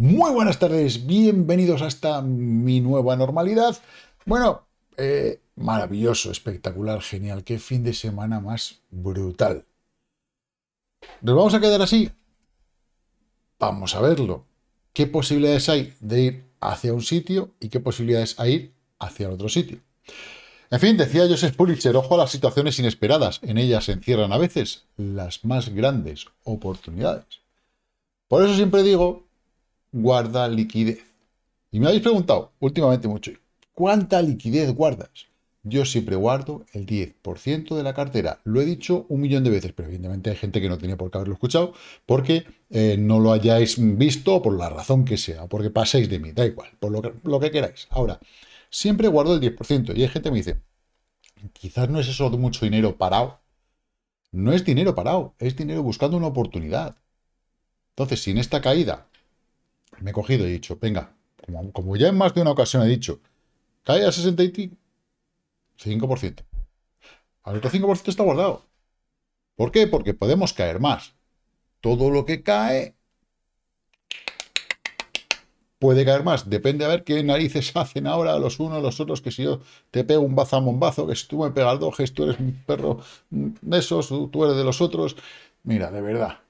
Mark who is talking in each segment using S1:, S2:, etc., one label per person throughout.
S1: Muy buenas tardes, bienvenidos hasta mi nueva normalidad. Bueno, eh, maravilloso, espectacular, genial, qué fin de semana más brutal. ¿Nos vamos a quedar así? Vamos a verlo. ¿Qué posibilidades hay de ir hacia un sitio y qué posibilidades hay ir hacia otro sitio? En fin, decía Joseph Pulitzer, ojo a las situaciones inesperadas, en ellas se encierran a veces las más grandes oportunidades. Por eso siempre digo guarda liquidez. Y me habéis preguntado últimamente mucho, ¿cuánta liquidez guardas? Yo siempre guardo el 10% de la cartera. Lo he dicho un millón de veces, pero evidentemente hay gente que no tenía por qué haberlo escuchado porque eh, no lo hayáis visto por la razón que sea, porque paséis de mí, da igual, por lo que, lo que queráis. Ahora, siempre guardo el 10% y hay gente que me dice, quizás no es eso de mucho dinero parado. No es dinero parado, es dinero buscando una oportunidad. Entonces, sin esta caída me he cogido y he dicho, venga, como, ya en más de una ocasión he dicho, cae a 65%. Al otro 5% está guardado. ¿Por qué? Porque podemos caer más. Todo lo que cae puede caer más. Depende a ver qué narices hacen ahora los unos, los otros, que si yo te pego un bazamombazo, que si tú me pegas si tú eres un perro de esos, tú eres de los otros. Mira, de verdad.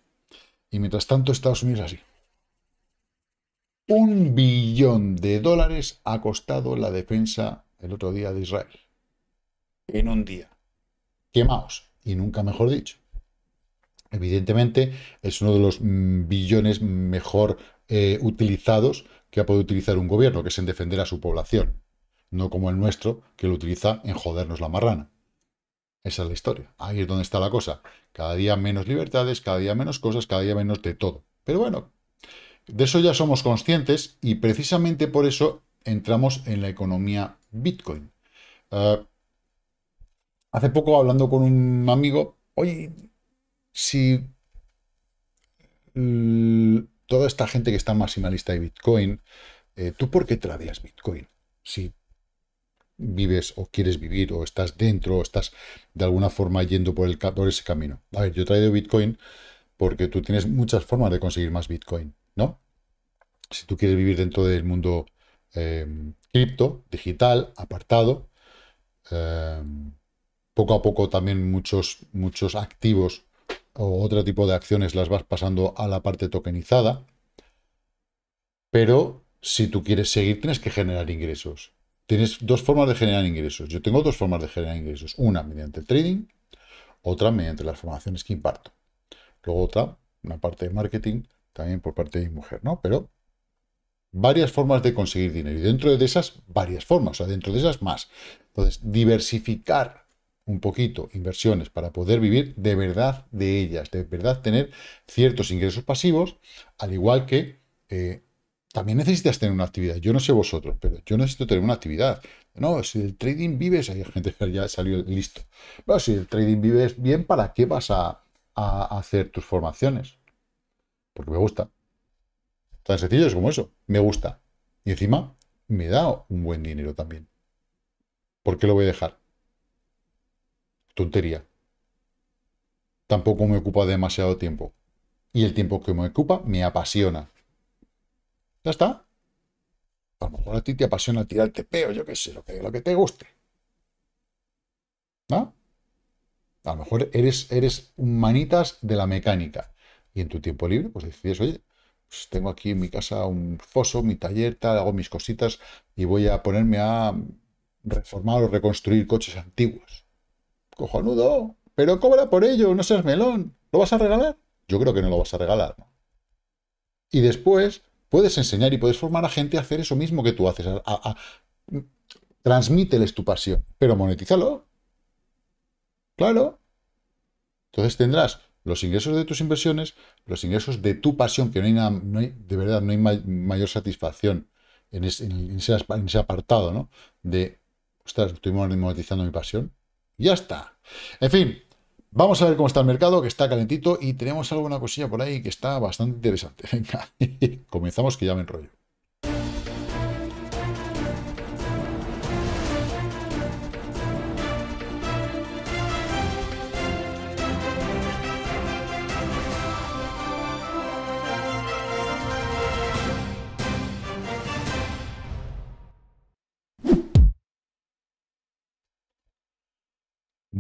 S1: Y mientras tanto, Estados Unidos así. Un billón de dólares ha costado la defensa el otro día de Israel. En un día. Quemaos. Y nunca mejor dicho. Evidentemente, es uno de los billones mejor eh, utilizados que ha podido utilizar un gobierno, que es en defender a su población. No como el nuestro, que lo utiliza en jodernos la marrana. Esa es la historia. Ahí es donde está la cosa. Cada día menos libertades, cada día menos cosas, cada día menos de todo. Pero bueno, de eso ya somos conscientes y precisamente por eso entramos en la economía Bitcoin. Ah, hace poco hablando con un amigo, oye, si mm, toda esta gente que está maximalista de Bitcoin, eh, ¿tú por qué tradeas Bitcoin? Si vives o quieres vivir o estás dentro o estás de alguna forma yendo por, el, por ese camino. A ver, yo traigo Bitcoin porque tú tienes muchas formas de conseguir más Bitcoin. ¿no? Si tú quieres vivir dentro del mundo em, cripto, digital, apartado, em, poco a poco también muchos, muchos activos o otro tipo de acciones las vas pasando a la parte tokenizada, pero si tú quieres seguir tienes que generar ingresos. Tienes dos formas de generar ingresos. Yo tengo dos formas de generar ingresos. Una mediante el trading, otra mediante las formaciones que imparto. Luego otra, una parte de marketing también por parte de mi mujer, ¿no? Pero varias formas de conseguir dinero y dentro de esas varias formas, o sea, dentro de esas más. Entonces, diversificar un poquito inversiones para poder vivir de verdad de ellas, de verdad tener ciertos ingresos pasivos, al igual que eh, también necesitas tener una actividad. Yo no sé vosotros, pero yo necesito tener una actividad. No, si el trading vives, hay gente que ya salió listo. Pero si el trading vives bien, ¿para qué vas a hacer tus formaciones? porque me gusta. Tan sencillo es como eso, me gusta. Y encima me da un buen dinero también. ¿Por qué lo voy a dejar? Tontería. Tampoco me ocupa demasiado tiempo. Y el tiempo que me ocupa me apasiona. Ya está. A lo mejor a ti te apasiona tirarte peo, yo qué sé, lo que, lo que te guste. ¿No? A lo mejor eres, eres manitas de la mecánica. Y en tu tiempo libre, pues decides, oye, pues tengo aquí en mi casa un foso, mi taller, hago mis cositas y voy a ponerme a reformar o reconstruir coches antiguos. Cojonudo, pero cobra por ello, no seas melón. ¿Lo vas a regalar? Yo creo que no lo vas a regalar. Y después puedes enseñar y puedes formar a gente a hacer eso mismo que tú haces. A, transmíteles tu pasión, pero monetízalo. Claro. Entonces tendrás los ingresos de tus inversiones, los ingresos de tu pasión, que no hay no hay, de verdad, no hay mayor satisfacción en, ese, apartado, ¿no? De, ostras, estoy monetizando mi pasión. Ya está. En fin, vamos a ver cómo está el mercado, que está calentito y tenemos alguna cosilla por ahí que está bastante interesante. Venga, comenzamos que ya me enrollo.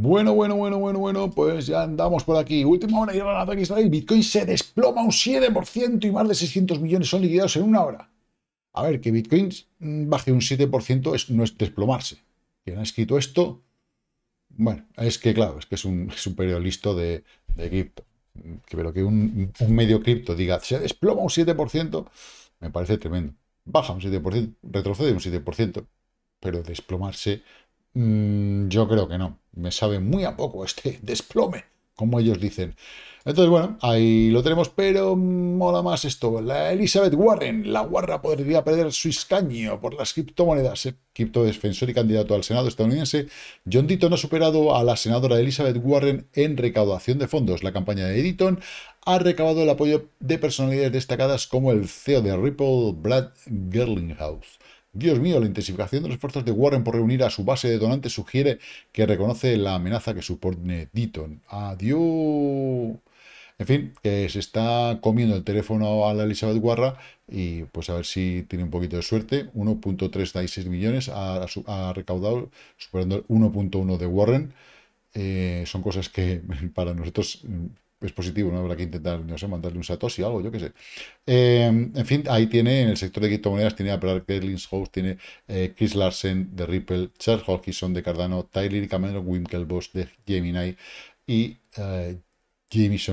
S1: Bueno, bueno, bueno, bueno, bueno, pues ya andamos por aquí. Última hora y la Bitcoin se desploma un 7% y más de 600 millones son liquidados en una hora. A ver, que Bitcoin mm, baje un 7% es, no es desplomarse. Quien ha escrito esto, bueno, es que claro, es que es un, es listo de, de cripto. Pero que un, medio cripto diga, se desploma un 7%, me parece tremendo. Baja un 7%, retrocede un 7%, pero desplomarse, mm, yo creo que no me sabe muy a poco este desplome, como ellos dicen. Entonces, bueno, ahí lo tenemos, pero mola más esto. La Elizabeth Warren, la guarra, podría perder su escaño por las criptomonedas. cripto defensor y candidato al Senado estadounidense, John Deaton ha superado a la senadora Elizabeth Warren en recaudación de fondos. La campaña de Deaton ha recabado el apoyo de personalidades destacadas como el CEO de Ripple, Brad Gerlinghaus. Dios mío, la intensificación de los esfuerzos de Warren por reunir a su base de donantes sugiere que reconoce la amenaza que supone Deaton. Adiós. En fin, que se está comiendo el teléfono a la Elizabeth warra y pues a ver si tiene un poquito de suerte. 1.36 millones ha, recaudado, superando el 1.1 de Warren. Eh, son cosas que para nosotros es positivo, ¿no? Habrá que intentar, no sé, mandarle un Satoshi algo, yo qué sé. Eh, en fin, ahí tiene, en el sector de criptomonedas, tiene a Kerlins House, tiene eh, Chris Larsen de Ripple, Charles Hawkinson de Cardano, Tyler y Cameron wimkelbos de Gemini y eh,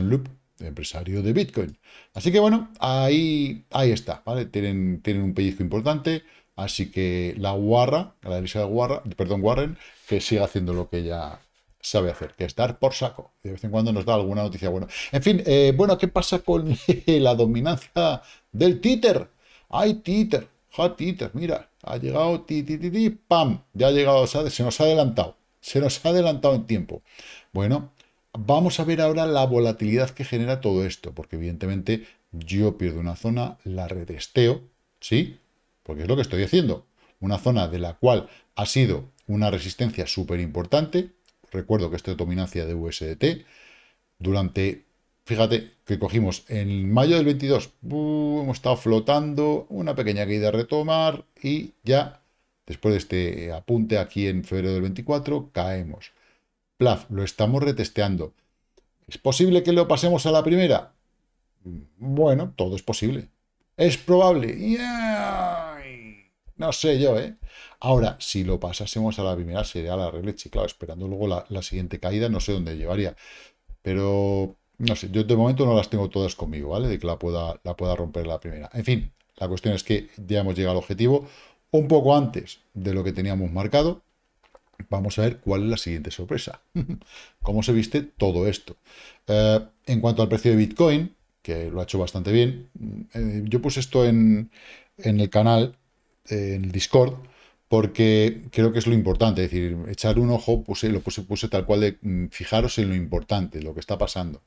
S1: Loop, empresario de Bitcoin. Así que bueno, ahí, ahí está, ¿vale? Tienen, tienen un pellizco importante, así que la guarra, la divisa de guarra, perdón, Warren, que siga haciendo lo que ella sabe hacer, que es dar por saco. De vez en cuando nos da alguna noticia buena. En fin, eh, bueno, ¿qué pasa con la dominancia del títer? hay títer! ¡Ja, títer! Mira, ha llegado ti, ¡pam! Ya ha llegado, se nos ha adelantado. Se nos ha adelantado en tiempo. Bueno, vamos a ver ahora la volatilidad que genera todo esto, porque evidentemente yo pierdo una zona, la redesteo, ¿sí? Porque es lo que estoy haciendo. Una zona de la cual ha sido una resistencia súper importante, Recuerdo que esto dominancia de USDT. Durante, fíjate que cogimos en mayo del 22, hemos estado flotando, una pequeña guía a retomar y ya, después de este apunte aquí en febrero del 24, caemos. Plaf, lo estamos retesteando. ¿Es posible que lo pasemos a la primera? Bueno, todo es posible. ¿Es probable? No sé yo, ¿eh? Ahora, si lo pasásemos a la primera, sería la regla claro, esperando luego la, siguiente caída, no sé dónde llevaría. Pero, no sé, yo de momento no las tengo todas conmigo, ¿vale? De que la pueda, la pueda romper la primera. En fin, la cuestión es que ya hemos llegado al objetivo un poco antes de lo que teníamos marcado. Vamos a ver cuál es la siguiente sorpresa. ¿Cómo se viste todo esto? Eh, en cuanto al precio de Bitcoin, que lo ha hecho bastante bien, eh, yo puse esto en, en el canal en Discord, porque creo que es lo importante, es decir, echar un ojo, puse, lo puse, tal cual de mm, fijaros en lo importante, lo que está pasando.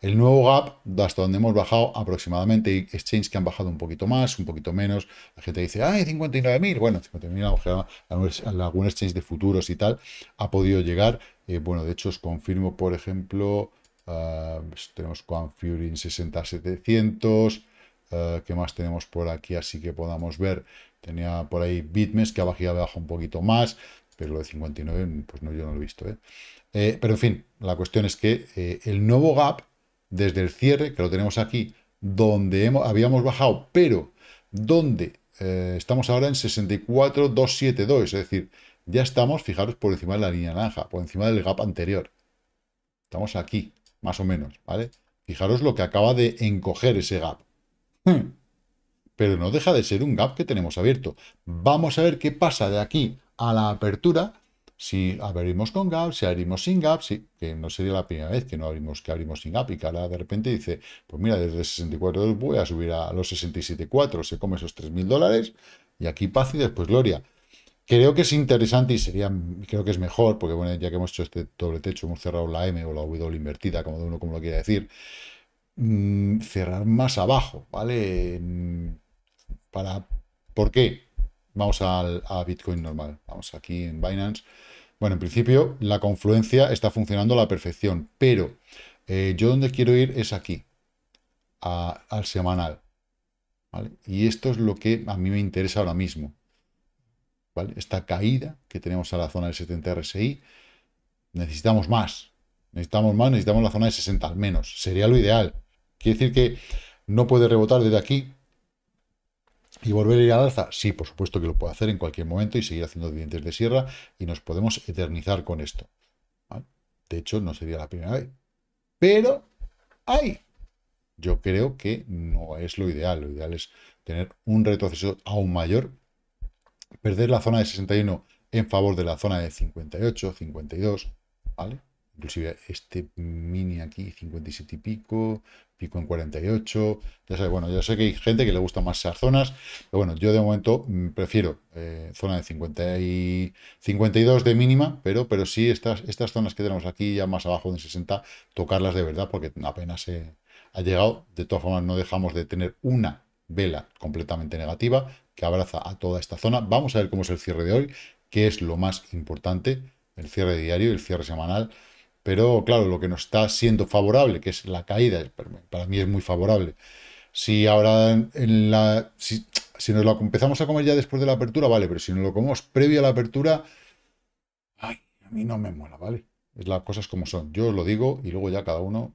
S1: El nuevo gap, hasta donde hemos bajado aproximadamente, y exchanges que han bajado un poquito más, un poquito menos, la gente dice, ah, ¡ay, 59.000! Bueno, 59.000 algún exchange de futuros y tal ha podido llegar. Eh, bueno, de hecho os confirmo, por ejemplo, ah, tenemos Quanfury en 60.700, uh, ah, ¿qué más tenemos por aquí? Así que podamos ver Tenía por ahí Bitmes que ha bajado un poquito más, pero lo de 59, pues no, yo no lo he visto. ¿eh? Eh, pero en fin, la cuestión es que eh, el nuevo gap, desde el cierre, que lo tenemos aquí, donde habíamos bajado, pero donde estamos ahora en 64,272, es decir, ya estamos, fijaros, por encima de la línea naranja, por encima del gap anterior. Estamos aquí, más o menos, ¿vale? Fijaros lo que acaba de encoger ese gap. Hmm pero no deja de ser un gap que tenemos abierto. Vamos a ver qué pasa de aquí a la apertura, si abrimos con gap, si abrimos sin gap, si, que no sería la primera vez que no abrimos que abrimos sin gap y que ahora de repente dice, pues mira, desde 64 voy a subir a los 67.4, se come esos 3.000 dólares y aquí paz y después gloria. Creo que es interesante y sería, creo que es mejor, porque bueno, ya que hemos hecho este doble techo, hemos cerrado la M o la W invertida, como de uno como lo quiere decir, mm, cerrar más abajo, ¿vale? Para, ¿Por qué? Vamos al, a Bitcoin normal. Vamos aquí en Binance. Bueno, en principio la confluencia está funcionando a la perfección, pero eh, yo donde quiero ir es aquí, al semanal. Y esto es lo que a mí me interesa ahora mismo. ¿vale? Esta caída que tenemos a la zona del 70 RSI, necesitamos más. Necesitamos más, necesitamos la zona de 60 al menos. Sería lo ideal. Quiere decir que no puede rebotar desde aquí, ¿Y volver a ir al alza? Sí, por supuesto que lo puedo hacer en cualquier momento y seguir haciendo dientes de sierra y nos podemos eternizar con esto. De hecho, no sería la primera vez. Pero hay. Yo creo que no es lo ideal. Lo ideal es tener un retroceso aún mayor, perder la zona de 61 en favor de la zona de 58, 52, ¿vale? Inclusive este mini aquí, 57 y pico, pico en 48. Ya sé, bueno, yo sé que hay gente que le gusta más esas zonas, pero bueno, yo de momento mm, prefiero eh, zona de 50 y 52 de mínima, pero, pero sí estas, estas zonas que tenemos aquí ya más abajo de 60, tocarlas de verdad porque apenas se eh, ha llegado. De todas formas, no dejamos de tener una vela completamente negativa que abraza a toda esta zona. Vamos a ver cómo es el cierre de hoy, que es lo más importante, el cierre diario y el cierre semanal. Pero claro, lo que nos está siendo favorable, que es la caída, para mí es muy favorable. Si ahora en la, si, nos lo empezamos a comer ya después de la apertura, vale, pero si nos lo comemos previo a la apertura, ay, a mí no me mola, ¿vale? Es las cosas como son. Yo os lo digo y luego ya cada uno.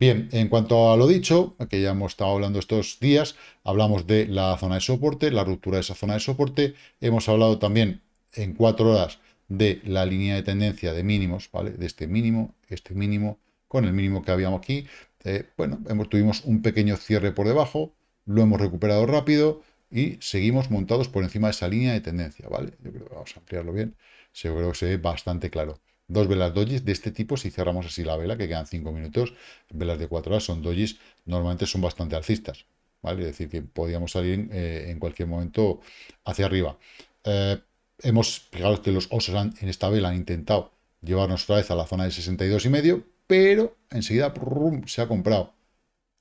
S1: Bien, en cuanto a lo dicho, que ya hemos estado hablando estos días, hablamos de la zona de soporte, la ruptura de esa zona de soporte. Hemos hablado también en cuatro horas de la línea de tendencia de mínimos, ¿vale? De este mínimo, este mínimo, con el mínimo que habíamos aquí. Eh, bueno, hemos, tuvimos un pequeño cierre por debajo, lo hemos recuperado rápido y seguimos montados por encima de esa línea de tendencia, ¿vale? vamos a ampliarlo bien, seguro que se ve bastante claro. Dos velas dojis de este tipo, si cerramos así la vela, que quedan cinco minutos, velas de cuatro horas son dojis, normalmente son bastante alcistas, ¿vale? Es decir, que podíamos salir en eh, cualquier momento hacia arriba. Eh, hemos, fijado que los osos en esta vela han intentado llevarnos otra vez a la zona de 62 y medio, pero enseguida se ha comprado.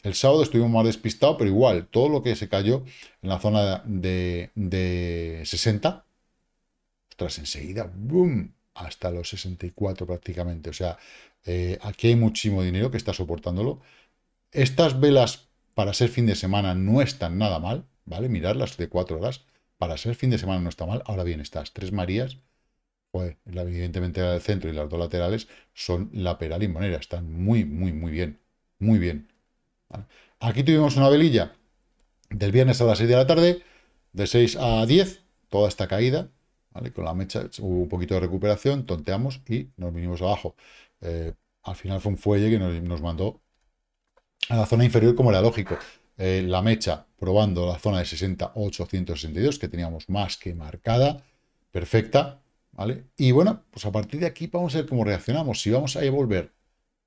S1: El sábado estuvimos más despistados, pero igual, todo lo que se cayó en la zona de, 60, ostras, enseguida, hasta los 64 prácticamente. O sea, eh, aquí hay muchísimo dinero que está soportándolo. Estas velas para ser fin de semana no están nada mal, ¿vale? las de 4 horas para ser fin de semana no está mal. Ahora bien, estas tres Marías, evidentemente la del centro y las dos laterales son la peral y Están muy, muy, muy bien. Muy bien. Aquí tuvimos una velilla del viernes a las 6 de la tarde, de 6 a 10, toda esta caída. ¿vale? Con la mecha hubo un poquito de recuperación, tonteamos y nos vinimos abajo. Eh, al final fue un fuelle que nos mandó a la zona inferior como era lógico. Eh, la mecha probando la zona de 60, 862, que teníamos más que marcada, perfecta, ¿vale? Y bueno, pues a partir de aquí vamos a ver cómo reaccionamos. Si vamos a volver,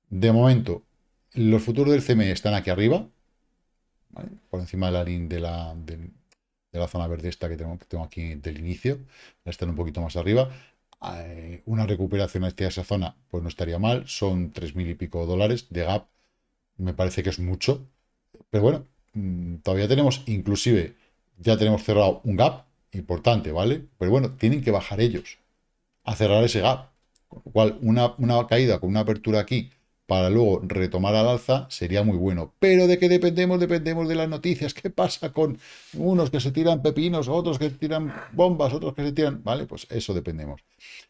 S1: de momento, los futuros del CME están aquí arriba, por encima de la, de de, la zona verde esta que tengo, tengo aquí del inicio, están un poquito más arriba. Eh, una recuperación a esa zona, pues no estaría mal, son 3.000 y pico dólares de gap, me parece que es mucho, pero bueno, Mm, todavía tenemos, inclusive, ya tenemos cerrado un gap importante, ¿vale? Pero bueno, tienen que bajar ellos a cerrar ese gap. Con lo cual, una, una caída con una apertura aquí para luego retomar al alza sería muy bueno. Pero de qué dependemos, dependemos de las noticias. ¿Qué pasa con unos que se tiran pepinos, otros que tiran bombas, otros que se tiran... Vale, pues eso dependemos.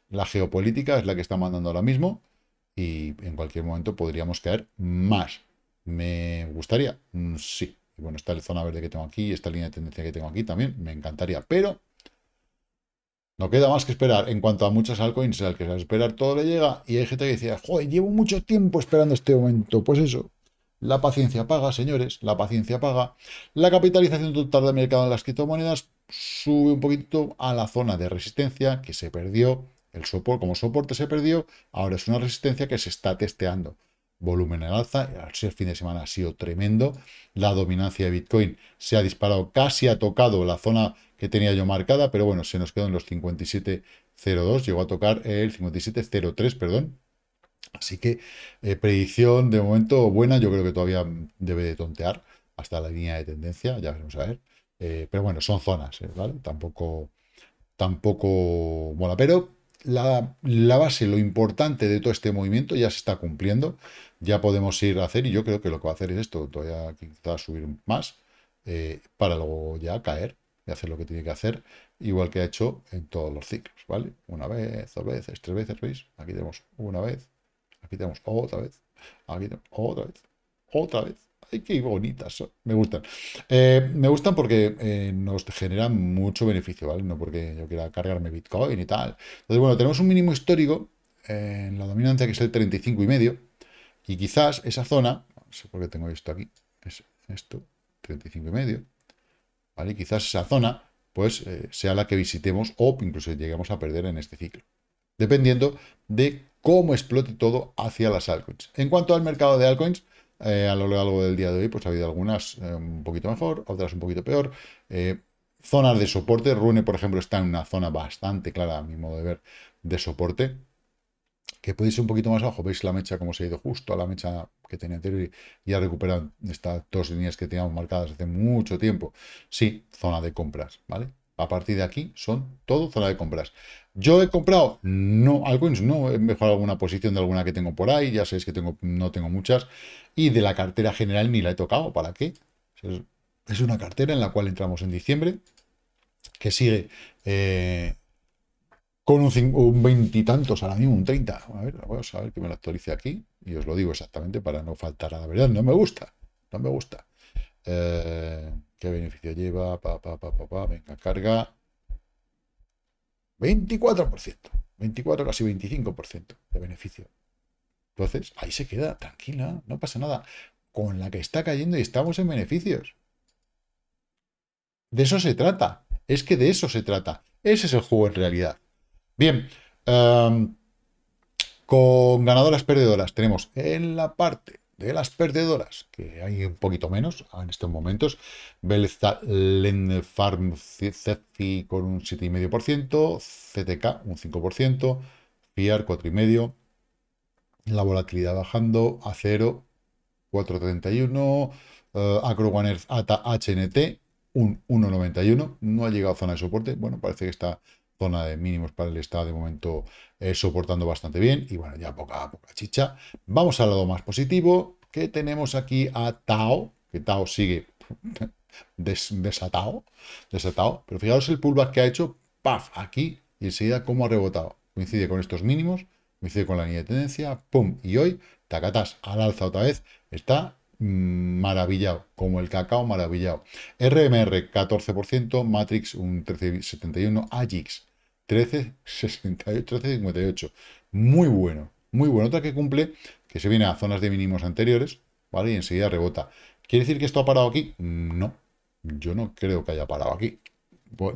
S1: La geopolítica es la que está mandando ahora mismo y en cualquier momento podríamos caer más. ¿Me gustaría? Mm, sí bueno, esta zona verde que tengo aquí, esta línea de tendencia que tengo aquí también, me encantaría. Pero no queda más que esperar. En cuanto a muchas altcoins, al que se esperar todo le llega. Y hay gente que decía, joder, llevo mucho tiempo esperando este momento. Pues eso, la paciencia paga, señores, la paciencia paga. La capitalización total del mercado en las criptomonedas sube un poquito a la zona de resistencia que se perdió. El soporte, como soporte se perdió, ahora es una resistencia que se está testeando volumen al alza. El fin de semana ha sido tremendo. La dominancia de Bitcoin se ha disparado, casi ha tocado la zona que tenía yo marcada, pero bueno, se nos quedó en los 57.02, llegó a tocar el 57.03, perdón. Así que eh, predicción de momento buena, yo creo que todavía debe de tontear hasta la línea de tendencia, ya veremos a ver. Eh, pero bueno, son zonas, eh, ¿vale? Tampoco, tampoco mola, pero la, la, base, lo importante de todo este movimiento ya se está cumpliendo ya podemos ir a hacer, y yo creo que lo que va a hacer es esto, todavía quizás subir más, eh, para luego ya caer y hacer lo que tiene que hacer, igual que ha hecho en todos los ciclos, ¿vale? Una vez, dos veces, tres veces, ¿veis? Aquí tenemos una vez, aquí tenemos otra vez, aquí tenemos otra vez, otra vez. ¡Ay, qué bonitas! Me gustan. Eh, me gustan porque eh, nos generan mucho beneficio, ¿vale? No porque yo quiera cargarme Bitcoin y tal. Entonces, bueno, tenemos un mínimo histórico en la dominancia que es el y medio y quizás esa zona, no sé por qué tengo esto aquí, es esto, 35 y medio, ¿vale? Quizás esa zona, pues, eh, sea la que visitemos o incluso lleguemos a perder en este ciclo, dependiendo de cómo explote todo hacia las altcoins. En cuanto al mercado de altcoins, eh, a lo largo del día de hoy, pues ha habido algunas eh, un poquito mejor, otras un poquito peor. zonas de soporte, Rune, por ejemplo, está en una zona bastante clara, a mi modo de ver, de soporte que podéis un poquito más abajo, veis la mecha como se ha ido justo a la mecha que tenía anterior y ha recuperado estas dos líneas que teníamos marcadas hace mucho tiempo. Sí, zona de compras, ¿vale? A partir de aquí son todo zona de compras. Yo he comprado no altcoins, no he mejorado alguna posición de alguna que tengo por ahí, ya sabéis que tengo, no tengo muchas, y de la cartera general ni la he tocado, ¿para qué? Es una cartera en la cual entramos en diciembre, que sigue eh, un veintitantos ahora mismo, un 30. A ver, vamos a ver que me lo actualice aquí y os lo digo exactamente para no faltar a la verdad. No me gusta, no me gusta. Eh, ¿Qué beneficio lleva? Pa, pa, pa, pa, pa. Venga, carga. 24%, 24, casi 25% de beneficio. Entonces, ahí se queda, tranquila, no pasa nada. Con la que está cayendo y estamos en beneficios. De eso se trata. Es que de eso se trata. Ese es el juego en realidad. Bien, em, con ganadoras perdedoras tenemos en la parte de las perdedoras, que hay un poquito menos en estos momentos. Bell con Farm con un 7,5%, CTK un 5%, FIAR 4,5%, la volatilidad bajando a 0,431, 4,31%, uh, Earth ATA HNT un 1,91%, no ha llegado a zona de soporte, bueno, parece que está zona de mínimos para el Estado de momento eh, soportando bastante bien y bueno, ya poca, poca chicha. Vamos al lado más positivo, que tenemos aquí a Tao, que Tao sigue desatado, desatado, pero fijaros el pullback que ha hecho, paf, aquí, y enseguida cómo ha rebotado. Coincide con estos mínimos, coincide con la línea de tendencia, pum, y hoy, tacatas, al alza otra vez, está mm, maravillado, como el cacao maravillado. RMR 14%, Matrix un 13,71, Agix 13,58. Muy bueno, muy bueno. Otra que cumple, que se viene a zonas de mínimos anteriores, ¿vale? Y enseguida rebota. ¿Quiere decir que esto ha parado aquí? Mm, no, yo no creo que haya parado aquí.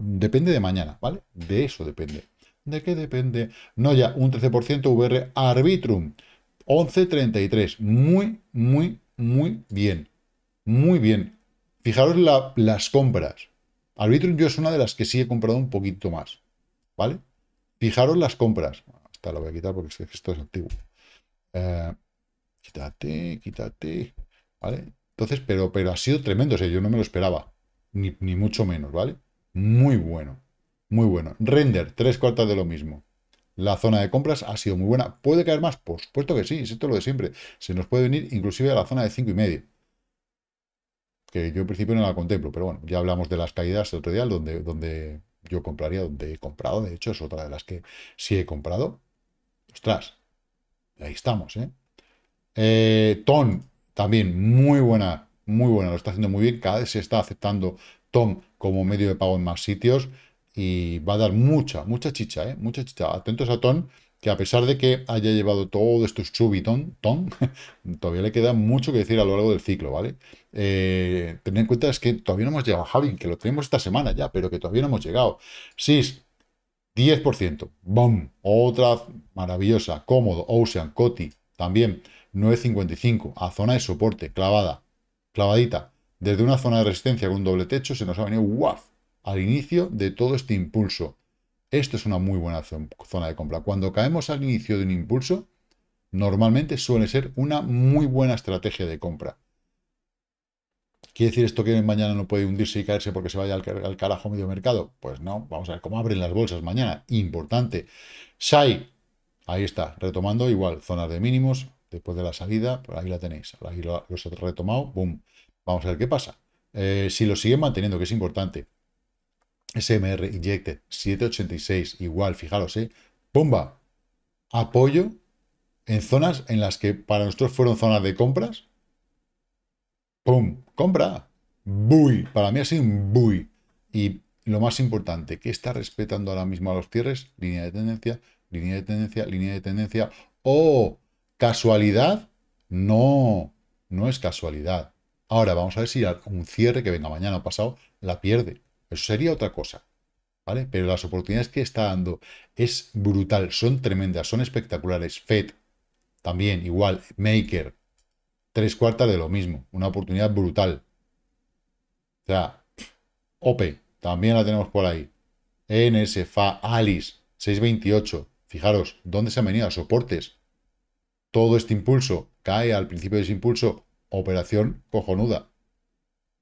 S1: Depende de mañana, ¿vale? De eso depende. ¿De qué depende? No, ya, un 13% VR Arbitrum. 11.33. Muy, muy, muy bien. Muy bien. Fijaros las compras. Arbitrum yo es una de las que sí he comprado un poquito más. ¿Vale? Fijaros las compras. Esta la voy a quitar porque es que esto es antiguo. Eh, quítate, quítate. ¿Vale? Entonces, pero, pero ha sido tremendo. O sea, yo no me lo esperaba. Ni, mucho menos, ¿vale? Muy bueno. Muy bueno. Render, tres cuartas de lo mismo. La zona de compras ha sido muy buena. ¿Puede caer más? Por supuesto que sí, es esto lo de siempre. Se nos puede venir inclusive a la zona de y medio, que yo en principio no la contemplo, pero bueno, ya hablamos de las caídas el otro día, donde, donde yo compraría donde he comprado, de hecho, es otra de las que sí he comprado. Ostras, ahí estamos, ¿eh? eh Tom, también muy buena, muy buena, lo está haciendo muy bien. Cada vez se está aceptando Tom como medio de pago en más sitios y va a dar mucha, mucha chicha, ¿eh? Mucha chicha. Atentos a Tom que a pesar de que haya llevado todo esto subitón, ton, todavía le queda mucho que decir a lo largo del ciclo, ¿vale? Eh, tener en cuenta es que todavía no hemos llegado a Javi, que lo tenemos esta semana ya, pero que todavía no hemos llegado. SIS, 10%, boom Otra maravillosa, cómodo, Ocean, Coti, también, 9.55, a zona de soporte, clavada, clavadita, desde una zona de resistencia con un doble techo, se nos ha venido ¡guaf! al inicio de todo este impulso. Esto es una muy buena zona de compra. Cuando caemos al inicio de un impulso, normalmente suele ser una muy buena estrategia de compra. ¿Quiere decir esto que mañana no puede hundirse y caerse porque se vaya al, carajo medio mercado? Pues no, vamos a ver cómo abren las bolsas mañana. Importante. SAI, ahí está, retomando igual, zonas de mínimos, después de la salida, por pues ahí la tenéis, ahí los lo he retomado, boom. Vamos a ver qué pasa. Eh, si lo siguen manteniendo, que es importante. SMR Injected 786, igual, fijaros, ¿eh? ¡Pumba! Apoyo en zonas en las que para nosotros fueron zonas de compras. ¡Pum! ¡Compra! buy Para mí ha sido un buy Y lo más importante, que está respetando ahora mismo a los cierres? Línea de tendencia, línea de tendencia, línea de tendencia. ¡Oh! ¿Casualidad? No, no es casualidad. Ahora vamos a ver si un cierre que venga mañana o pasado la pierde. Eso sería otra cosa. ¿Vale? Pero las oportunidades que está dando es brutal, son tremendas, son espectaculares. Fed, también, igual, Maker, tres cuartas de lo mismo, una oportunidad brutal. O sea, OPE, también la tenemos por ahí. E nsfa FA, ALIS, 628. Fijaros, ¿dónde se han venido? A soportes. Todo este impulso cae al principio de ese impulso. Operación cojonuda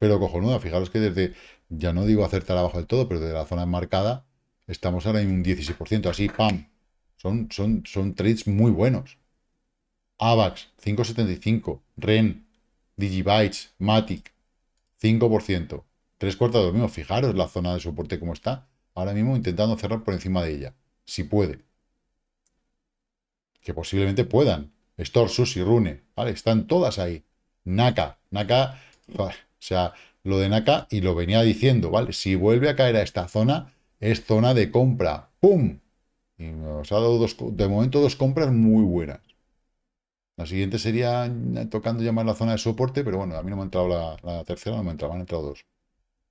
S1: pero cojonuda. Fijaros que desde, ya no digo acertar abajo del todo, pero desde la zona enmarcada estamos ahora en un 16%, así, pam. Son, son, son trades muy buenos. AVAX, 5,75. REN, Digibytes, Matic, 5%. Tres cuartos de lo Fijaros la zona de soporte como está. Ahora mismo intentando cerrar por encima de ella. Si puede. Que posiblemente puedan. Store, y Rune. Vale, están todas ahí. Naka. Naka. O sea, lo de Naka y lo venía diciendo, ¿vale? Si vuelve a caer a esta zona, es zona de compra. ¡Pum! Y nos ha dado dos, de momento dos compras muy buenas. La siguiente sería eh, tocando ya más la zona de soporte, pero bueno, a mí no me ha entrado la, tercera, no me ha me han entrado dos.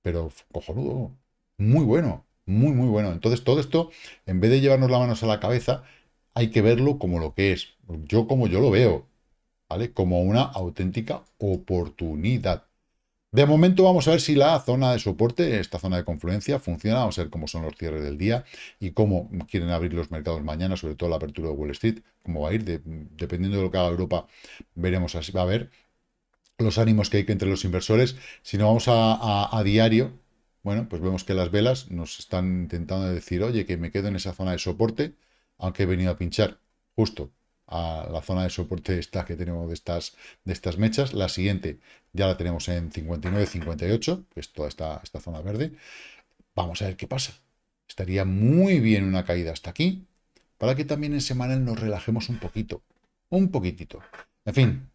S1: Pero cojonudo, muy bueno, muy, muy bueno. Entonces todo esto, en vez de llevarnos las manos a la cabeza, hay que verlo como lo que es. Yo como yo lo veo, ¿vale? Como una auténtica oportunidad. De momento vamos a ver si la zona de soporte, esta zona de confluencia, funciona. Vamos a ver cómo son los cierres del día y cómo quieren abrir los mercados mañana, sobre todo la apertura de Wall Street, cómo va a ir. dependiendo de lo que haga Europa, veremos así. Va a haber los ánimos que hay entre los inversores. Si no vamos a, a, a diario, bueno, pues vemos que las velas nos están intentando decir, oye, que me quedo en esa zona de soporte, aunque he venido a pinchar. Justo, a la zona de soporte esta que tenemos de estas, de estas mechas. La siguiente ya la tenemos en 59, 58, que es toda esta, esta zona verde. Vamos a ver qué pasa. Estaría muy bien una caída hasta aquí, para que también en semanal nos relajemos un poquito, un poquitito. En fin,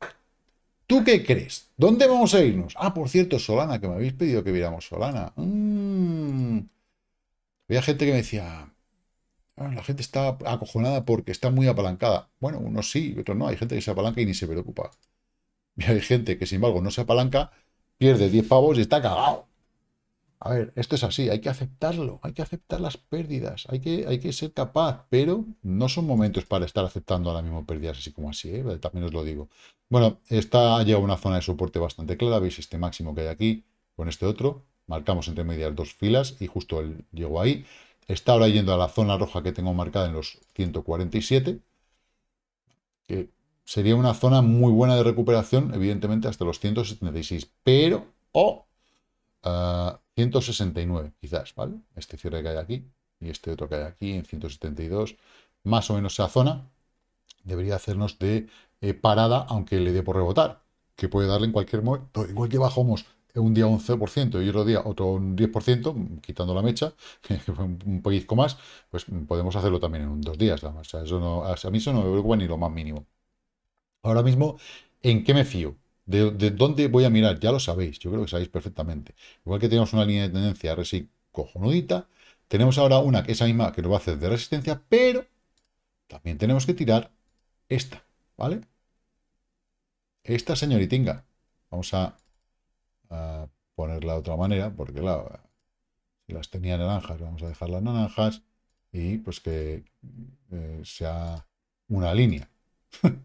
S1: ¿tú qué crees? ¿Dónde vamos a irnos? Ah, por cierto, Solana, que me habéis pedido que viéramos Solana. Mm. Había gente que me decía, la gente está acojonada porque está muy apalancada. Bueno, unos sí, otros no. Hay gente que se apalanca y ni se preocupa. Y hay gente que, sin embargo, no se apalanca, pierde 10 pavos y está cagado. A ver, esto es así, hay que aceptarlo, hay que aceptar las pérdidas, hay que, hay que ser capaz, pero no son momentos para estar aceptando ahora mismo pérdidas así como así, ¿eh? también os lo digo. Bueno, está ya una zona de soporte bastante clara, veis este máximo que hay aquí con este otro, marcamos entre medias dos filas y justo él llegó ahí. Está ahora yendo a la zona roja que tengo marcada en los 147, que sería una zona muy buena de recuperación, evidentemente, hasta los 176, pero, o 169, ah, quizás, ¿vale? Este cierre que hay aquí y este otro que hay aquí en 172, más o menos esa zona, debería hacernos de eh, parada, aunque le dé por rebotar, que puede darle en cualquier momento, igual que bajamos un día un 11% y otro día otro un 10%, quitando la mecha, un pellizco más, pues podemos hacerlo también en un, dos días. O eso no, a mí eso no me preocupa ni lo más mínimo. Ahora mismo, ¿en qué me fío? ¿De, dónde voy a mirar? Ya lo sabéis, yo creo que sabéis perfectamente. Igual que tenemos una línea de tendencia RSI cojonudita, tenemos ahora una, que la misma, que lo va a hacer de resistencia, pero también tenemos que tirar esta, ¿vale? Esta señoritinga. Vamos a a ponerla de otra manera, porque si las tenía naranjas, vamos a dejar las naranjas y pues que eh, sea una línea.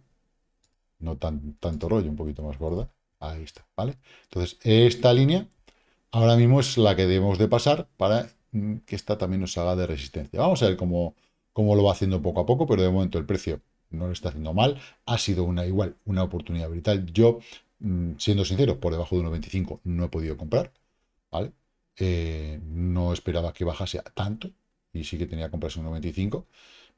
S1: no tan, tanto rollo, un poquito más gorda. Ahí está, ¿vale? Entonces, esta línea ahora mismo es la que debemos de pasar para mm, que esta también nos haga de resistencia. Vamos a ver cómo, cómo lo va haciendo poco a poco, pero de momento el precio no lo está haciendo mal. Ha sido una igual, una oportunidad brutal. Yo Mm, siendo sincero, por debajo de 1,25 no he podido comprar, ¿vale? Eh, no esperaba que bajase tanto y sí que tenía que comprarse 95,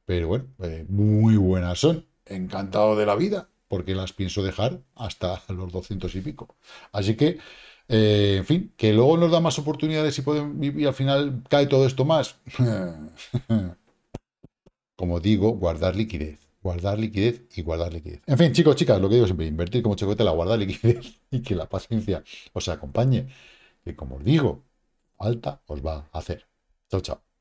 S1: pero bueno, eh, muy buenas son, encantado de la vida, porque las pienso dejar hasta los 200 y pico. Así que, eh, en fin, que luego nos da más oportunidades y, pueden, y al final cae todo esto más. Como digo, guardar liquidez. Guardar liquidez y guardar liquidez. En fin, chicos, chicas, lo que digo siempre, invertir como la guardar liquidez y que la paciencia os acompañe. Que como os digo, falta os va a hacer. Chao, chao.